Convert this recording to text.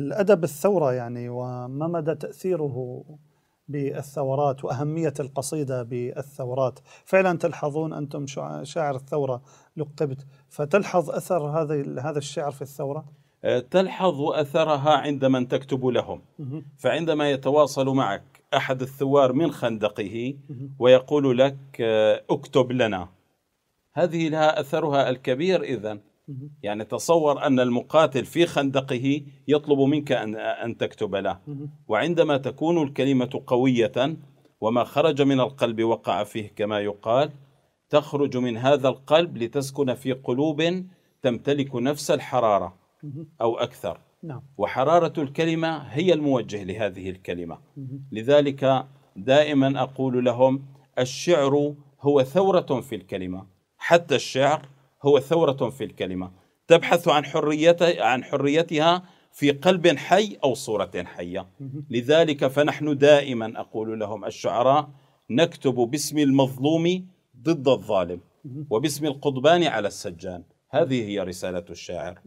الأدب الثورة يعني وما مدى تأثيره بالثورات وأهمية القصيدة بالثورات فعلا تلحظون أنتم شاعر الثورة لقبت فتلحظ أثر هذا هذا الشعر في الثورة أه، تلحظ أثرها عندما تكتب لهم فعندما يتواصل معك أحد الثوار من خندقه ويقول لك أه، اكتب لنا هذه لها أثرها الكبير إذا يعني تصور أن المقاتل في خندقه يطلب منك أن, أن تكتب له وعندما تكون الكلمة قوية وما خرج من القلب وقع فيه كما يقال تخرج من هذا القلب لتسكن في قلوب تمتلك نفس الحرارة أو أكثر نعم. وحرارة الكلمة هي الموجه لهذه الكلمة لذلك دائما أقول لهم الشعر هو ثورة في الكلمة حتى الشعر هو ثورة في الكلمة تبحث عن حريتها عن حريتها في قلب حي او صوره حيه لذلك فنحن دائما اقول لهم الشعراء نكتب باسم المظلوم ضد الظالم وباسم القضبان على السجان هذه هي رساله الشاعر